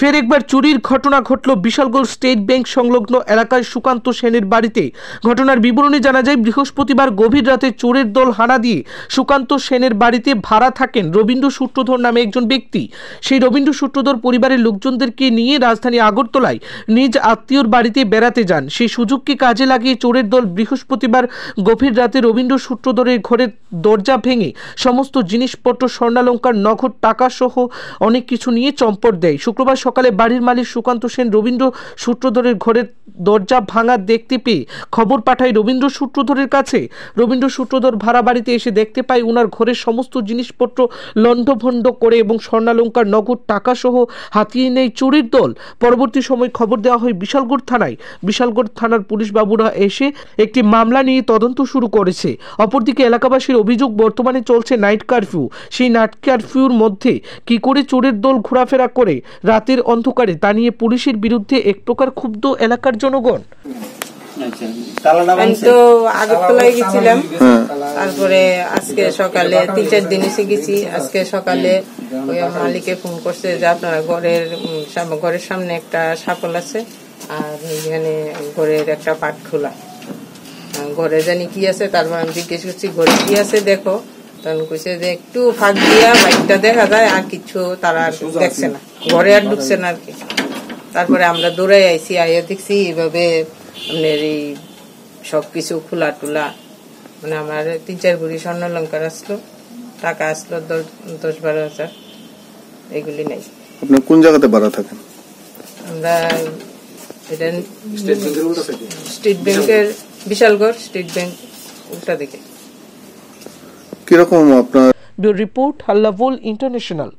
ফের একবার চুরির ঘটনা ঘটল বিশালগোল স্টেট ব্যাংক সংলগ্ন এলাকায় সুকান্ত সেনের বাড়িতে ঘটনার বিবরণী জানা যায় বৃহস্পতিবার গভীর রাতে চোরের দল হানা দিয়ে সুকান্ত সেনের বাড়িতে ভাড়া থাকেন রবীন্দ্র সূত্রধর নামে একজন ব্যক্তি সেই রবীন্দ্র সূত্রধর পরিবারের লোকজনদেরকে নিয়ে রাজধানী আগরতলায় নিজ আত্মীয়র বাড়িতে বেড়াতে যান সেই সুযোগকে কাজে লাগিয়ে চোরের দল বৃহস্পতিবার গভীর রাতে রবীন্দ্র সূত্রধরের ঘরের দরজা ভেঙে সমস্ত জিনিসপত্র স্বর্ণালঙ্কার নগদ টাকা সহ অনেক কিছু নিয়ে চম্পট দেয় শুক্রবার সকালে বাড়ির মালিক সুকান্ত সেন রবীন্দ্র সূত্রধরের ঘরের দরজা ভাঙা দেখতে পেয়ে খবর পাঠায় রবীন্দ্র সূত্রধরের কাছে রবীন্দ্র সূত্রধর ভাড়া বাড়িতে এসে দেখতে পায় উনার ঘরের সমস্ত জিনিসপত্র লণ্ডভণ্ড করে এবং স্বর্ণালঙ্কার নগদ টাকাসহ হাতিয়ে নেয় চুরির দল পরবর্তী সময় খবর দেওয়া হয় বিশালগড় থানায় বিশালগড় থানার পুলিশ বাবুরা এসে একটি মামলা নিয়ে তদন্ত শুরু করেছে অপরদিকে এলাকাবাসীর অভিযোগ বর্তমানে চলছে নাইট কারফিউ সেই নাইট কারফিউর মধ্যে কি করে চোরের দল ঘোরাফেরা করে রাতের রাতের অন্ধকারে তা পুলিশের বিরুদ্ধে এক প্রকার ক্ষুব্ধ এলাকার জনগণ আমি তো আগরতলায় গেছিলাম হ্যাঁ। তারপরে আজকে সকালে তিন চার দিন এসে গেছি আজকে সকালে ওই মালিকে ফোন করছে যে আপনারা ঘরের ঘরের সামনে একটা সাপল আছে আর এখানে ঘরের একটা পাট খোলা ঘরে জানি কি আছে তারপর আমি জিজ্ঞেস করছি ঘরে কি আছে দেখো তখন কইছে যে একটু ফাঁক দিয়া বাইকটা দেখা যায় আর কিছু তারা দেখছে না ঘরে আর ঢুকছে না আর কি তারপরে আমরা দৌড়াই আইছি আইয়া দেখছি এইভাবে আপনার এই সব কিছু খোলা টুলা মানে আমার তিন চার ভরি স্বর্ণ লঙ্কার আসলো টাকা আসলো দশ বারো হাজার এগুলি নাই আপনি কোন জায়গাতে ভাড়া থাকেন আমরা এটা স্টেট ব্যাংকের বিশালগড় স্টেট ব্যাংক উল্টা দিকে কিরকম আপনার রিপোর্ট হাল্লাভোল ইন্টারন্যাশনাল